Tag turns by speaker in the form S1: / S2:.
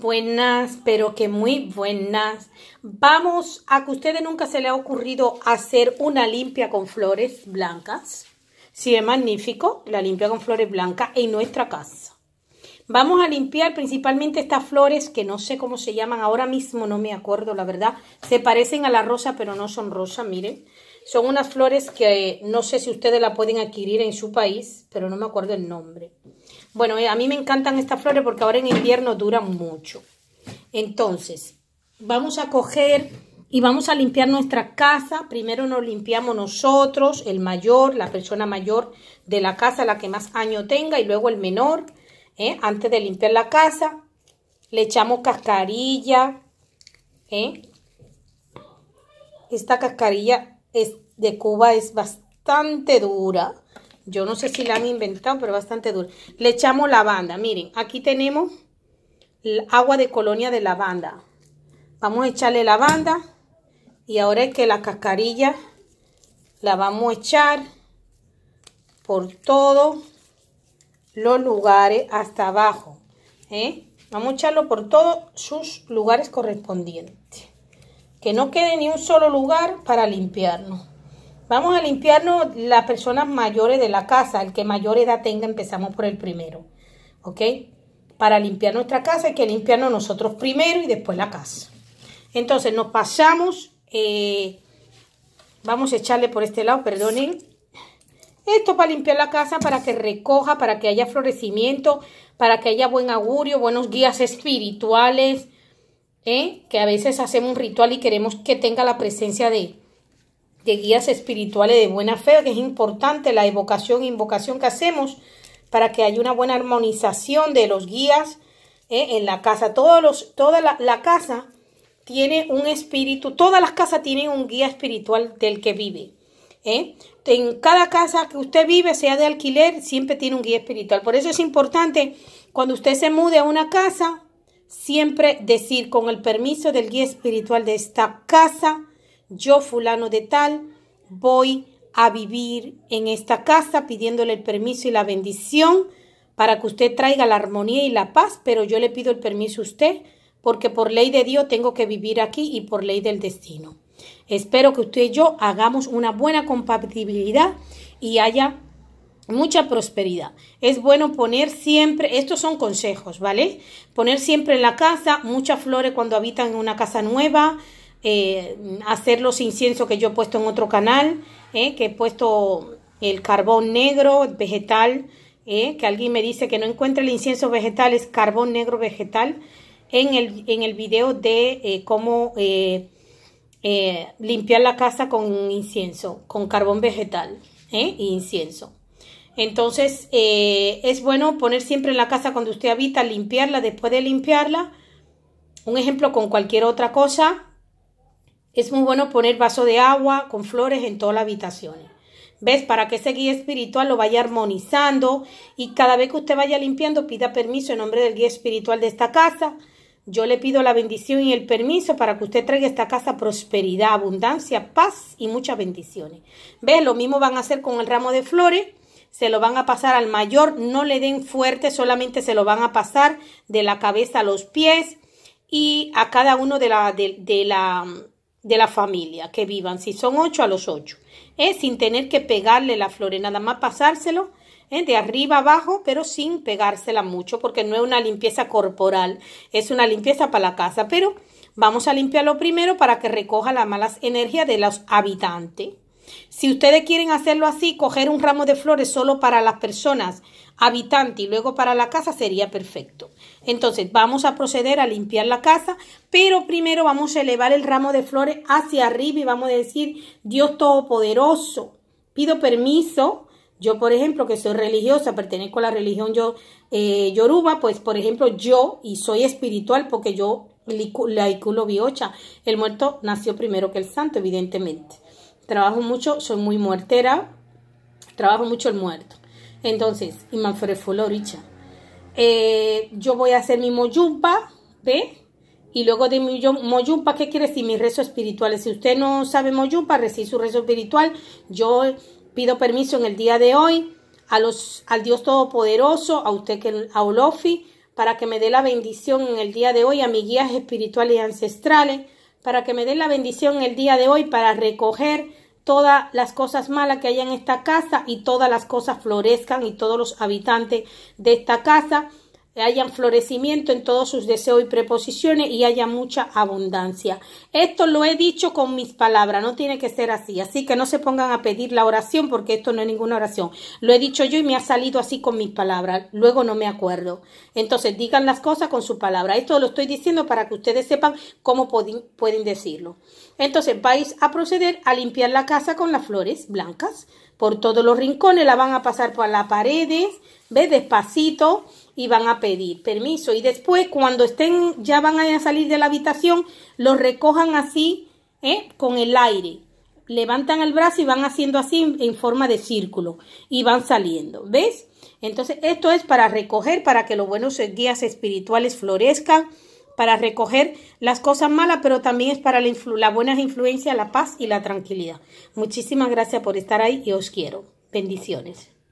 S1: buenas, pero que muy buenas. Vamos a que a ustedes nunca se les ha ocurrido hacer una limpia con flores blancas. Sí, es magnífico, la limpia con flores blancas en nuestra casa. Vamos a limpiar principalmente estas flores que no sé cómo se llaman, ahora mismo no me acuerdo, la verdad. Se parecen a la rosa, pero no son rosa, miren. Son unas flores que no sé si ustedes la pueden adquirir en su país, pero no me acuerdo el nombre. Bueno, eh, a mí me encantan estas flores porque ahora en invierno duran mucho. Entonces, vamos a coger y vamos a limpiar nuestra casa. Primero nos limpiamos nosotros, el mayor, la persona mayor de la casa, la que más año tenga, y luego el menor. ¿eh? Antes de limpiar la casa, le echamos cascarilla. ¿eh? Esta cascarilla es, de Cuba es bastante dura. Yo no sé si la han inventado, pero bastante duro. Le echamos lavanda. Miren, aquí tenemos el agua de colonia de lavanda. Vamos a echarle lavanda. Y ahora es que la cascarilla la vamos a echar por todos los lugares hasta abajo. ¿eh? Vamos a echarlo por todos sus lugares correspondientes. Que no quede ni un solo lugar para limpiarnos. Vamos a limpiarnos las personas mayores de la casa. El que mayor edad tenga, empezamos por el primero. ¿Ok? Para limpiar nuestra casa hay que limpiarnos nosotros primero y después la casa. Entonces nos pasamos. Eh, vamos a echarle por este lado, perdonen. Esto para limpiar la casa, para que recoja, para que haya florecimiento, para que haya buen augurio, buenos guías espirituales. ¿eh? Que a veces hacemos un ritual y queremos que tenga la presencia de de guías espirituales de buena fe, que es importante la evocación e invocación que hacemos para que haya una buena armonización de los guías eh, en la casa. toda la, casa tiene un espíritu, todas las casas tienen un guía espiritual del que vive. Eh. En cada casa que usted vive, sea de alquiler, siempre tiene un guía espiritual. Por eso es importante cuando usted se mude a una casa, siempre decir con el permiso del guía espiritual de esta casa, yo fulano de tal voy a vivir en esta casa pidiéndole el permiso y la bendición para que usted traiga la armonía y la paz, pero yo le pido el permiso a usted porque por ley de Dios tengo que vivir aquí y por ley del destino. Espero que usted y yo hagamos una buena compatibilidad y haya mucha prosperidad. Es bueno poner siempre, estos son consejos, ¿vale? Poner siempre en la casa muchas flores cuando habitan en una casa nueva, eh, hacer los inciensos que yo he puesto en otro canal, eh, que he puesto el carbón negro vegetal, eh, que alguien me dice que no encuentra el incienso vegetal, es carbón negro vegetal, en el, en el video de cómo limpiar la casa con incienso, con carbón vegetal e incienso. Entonces es bueno poner siempre en la casa cuando usted habita, limpiarla después de limpiarla. Un ejemplo con cualquier otra cosa, es muy bueno poner vaso de agua con flores en todas las habitaciones. ¿Ves? Para que ese guía espiritual lo vaya armonizando y cada vez que usted vaya limpiando, pida permiso en nombre del guía espiritual de esta casa. Yo le pido la bendición y el permiso para que usted traiga a esta casa prosperidad, abundancia, paz y muchas bendiciones. ¿Ves? Lo mismo van a hacer con el ramo de flores. Se lo van a pasar al mayor, no le den fuerte, solamente se lo van a pasar de la cabeza a los pies y a cada uno de la, de la de la familia que vivan, si son ocho a los ocho, es ¿Eh? sin tener que pegarle la flores, nada más pasárselo ¿eh? de arriba abajo, pero sin pegársela mucho, porque no es una limpieza corporal, es una limpieza para la casa, pero vamos a limpiarlo primero para que recoja las malas energías de los habitantes. Si ustedes quieren hacerlo así, coger un ramo de flores solo para las personas habitantes y luego para la casa sería perfecto. Entonces vamos a proceder a limpiar la casa, pero primero vamos a elevar el ramo de flores hacia arriba y vamos a decir, Dios Todopoderoso, pido permiso. Yo, por ejemplo, que soy religiosa, pertenezco a la religión yo, eh, yoruba, pues, por ejemplo, yo, y soy espiritual porque yo laiculo biocha, el muerto nació primero que el santo, evidentemente. Trabajo mucho, soy muy muertera, trabajo mucho el muerto. Entonces, y floricha eh, yo voy a hacer mi moyumpa, ¿ve? Y luego de mi moyumpa, ¿qué quiere decir? Mis rezos espirituales. Si usted no sabe moyumpa, recibe su rezo espiritual. Yo pido permiso en el día de hoy a los, al Dios Todopoderoso, a usted, que a Olofi, para que me dé la bendición en el día de hoy, a mis guías espirituales y ancestrales, para que me dé la bendición en el día de hoy para recoger todas las cosas malas que hay en esta casa y todas las cosas florezcan y todos los habitantes de esta casa hayan florecimiento en todos sus deseos y preposiciones y haya mucha abundancia. Esto lo he dicho con mis palabras, no tiene que ser así, así que no se pongan a pedir la oración porque esto no es ninguna oración. Lo he dicho yo y me ha salido así con mis palabras, luego no me acuerdo. Entonces digan las cosas con su palabra. Esto lo estoy diciendo para que ustedes sepan cómo pueden, pueden decirlo. Entonces vais a proceder a limpiar la casa con las flores blancas por todos los rincones, la van a pasar por las paredes, ve despacito y van a pedir permiso. Y después, cuando estén, ya van a salir de la habitación, los recojan así, ¿eh? con el aire. Levantan el brazo y van haciendo así en forma de círculo y van saliendo. ¿Ves? Entonces, esto es para recoger, para que los buenos guías espirituales florezcan, para recoger las cosas malas, pero también es para la, la buena influencia, la paz y la tranquilidad. Muchísimas gracias por estar ahí y os quiero. Bendiciones.